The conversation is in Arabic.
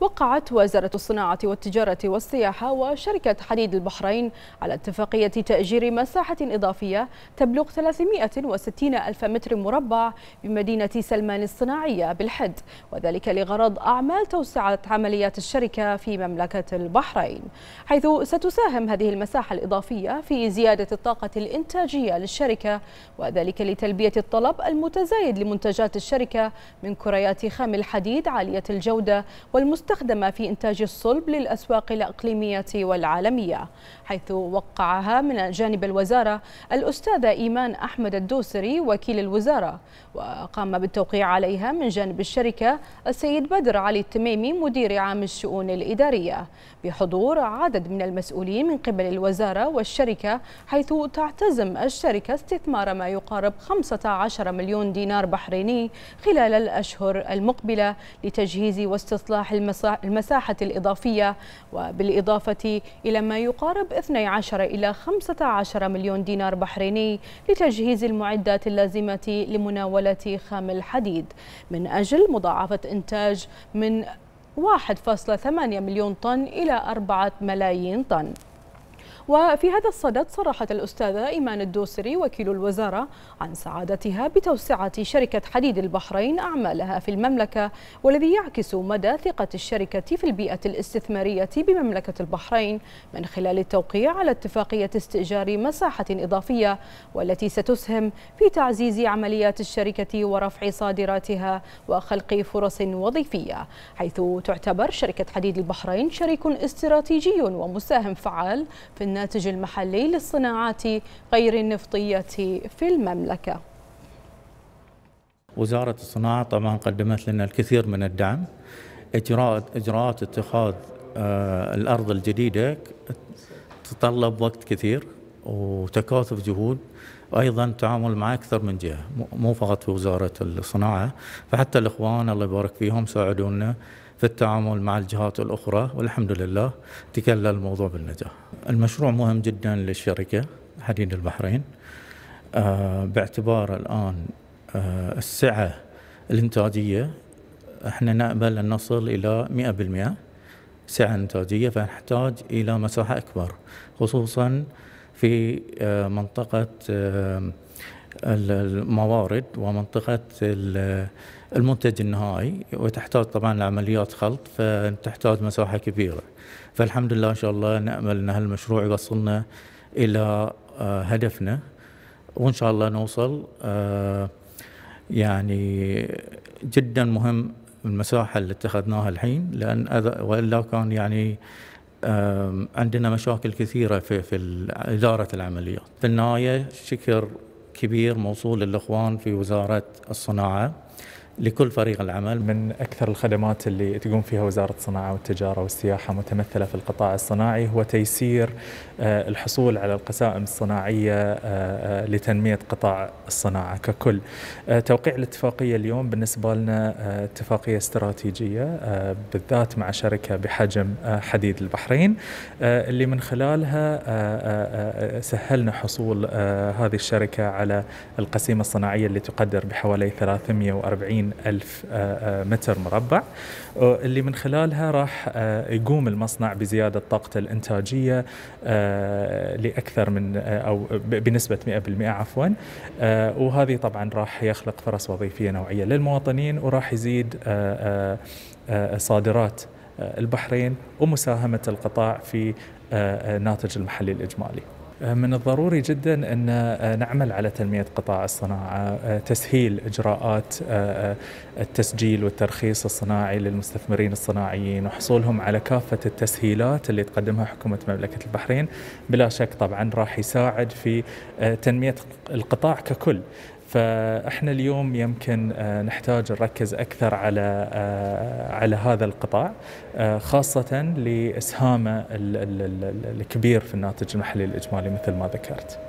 وقعت وزارة الصناعة والتجارة والسياحة وشركة حديد البحرين على اتفاقية تأجير مساحة إضافية تبلغ 360 ألف متر مربع بمدينة سلمان الصناعية بالحد وذلك لغرض أعمال توسعة عمليات الشركة في مملكة البحرين حيث ستساهم هذه المساحة الإضافية في زيادة الطاقة الإنتاجية للشركة وذلك لتلبية الطلب المتزايد لمنتجات الشركة من كريات خام الحديد عالية الجودة والمستقبل المستخدمة في إنتاج الصلب للأسواق الإقليمية والعالمية حيث وقعها من جانب الوزارة الأستاذة إيمان أحمد الدوسري وكيل الوزارة وقام بالتوقيع عليها من جانب الشركة السيد بدر علي التميمي مدير عام الشؤون الإدارية بحضور عدد من المسؤولين من قبل الوزارة والشركة حيث تعتزم الشركة استثمار ما يقارب 15 مليون دينار بحريني خلال الأشهر المقبلة لتجهيز واستصلاح المسؤولين المساحة الإضافية وبالإضافة إلى ما يقارب 12 إلى 15 مليون دينار بحريني لتجهيز المعدات اللازمة لمناولة خام الحديد من أجل مضاعفة إنتاج من 1.8 مليون طن إلى 4 ملايين طن وفي هذا الصدد صرحت الأستاذة إيمان الدوسري وكيل الوزارة عن سعادتها بتوسعة شركة حديد البحرين أعمالها في المملكة والذي يعكس مدى ثقة الشركة في البيئة الاستثمارية بمملكة البحرين من خلال التوقيع على اتفاقية استئجار مساحة إضافية والتي ستسهم في تعزيز عمليات الشركة ورفع صادراتها وخلق فرص وظيفية حيث تعتبر شركة حديد البحرين شريك استراتيجي ومساهم فعال في الناتج المحلي للصناعات غير النفطية في المملكة وزارة الصناعة طبعا قدمت لنا الكثير من الدعم إجراءات, إجراءات اتخاذ آه، الأرض الجديدة تتطلب وقت كثير وتكاثف جهود وايضا تعامل مع اكثر من جهه مو فقط في وزاره الصناعه فحتى الاخوان الله يبارك فيهم ساعدونا في التعامل مع الجهات الاخرى والحمد لله تكلل الموضوع بالنجاح المشروع مهم جدا للشركة حديد البحرين آه، باعتبار الآن آه، السعة الإنتاجية احنا نأمل أن نصل إلى 100% سعة إنتاجية فنحتاج إلى مساحة أكبر خصوصا في آه، منطقة الموارد ومنطقة المنتج النهائي وتحتاج طبعا لعمليات خلط فتحتاج مساحة كبيرة فالحمد لله إن شاء الله نأمل أن هالمشروع يوصلنا إلى آه، هدفنا وإن شاء الله نوصل آه، يعني جدا مهم المساحة اللي اتخذناها الحين لأن وإلا كان يعني عندنا مشاكل كثيرة في, في إدارة العمليات في النهاية شكر كبير موصول للإخوان في وزارة الصناعة لكل فريق العمل من أكثر الخدمات اللي تقوم فيها وزارة الصناعة والتجارة والسياحة متمثلة في القطاع الصناعي هو تيسير آه، الحصول على القسائم الصناعية آه، آه، لتنمية قطاع الصناعة ككل توقيع الاتفاقية اليوم بالنسبة لنا اتفاقية استراتيجية بالذات مع شركة بحجم حديد البحرين اللي من خلالها سهلنا حصول هذه الشركة على القسيمة الصناعية اللي تقدر بحوالي 340 ألف آه، آه، متر مربع اللي من خلالها راح آه، يقوم المصنع بزيادة طاقته الإنتاجية لأكثر من أو بنسبة 100% عفوا وهذه طبعا راح يخلق فرص وظيفية نوعية للمواطنين وراح يزيد صادرات البحرين ومساهمة القطاع في الناتج المحلي الإجمالي من الضروري جدا ان آه، نعمل على تنميه قطاع الصناعه، آه، تسهيل اجراءات آه، التسجيل والترخيص الصناعي للمستثمرين الصناعيين وحصولهم على كافه التسهيلات اللي تقدمها حكومه مملكه البحرين، بلا شك طبعا راح يساعد في تنميه القطاع ككل. فاحنا اليوم يمكن آه، نحتاج نركز اكثر على آه، على هذا القطاع آه، خاصه لاسهامه الكبير في الناتج المحلي الاجمالي مثل ما ذكرت.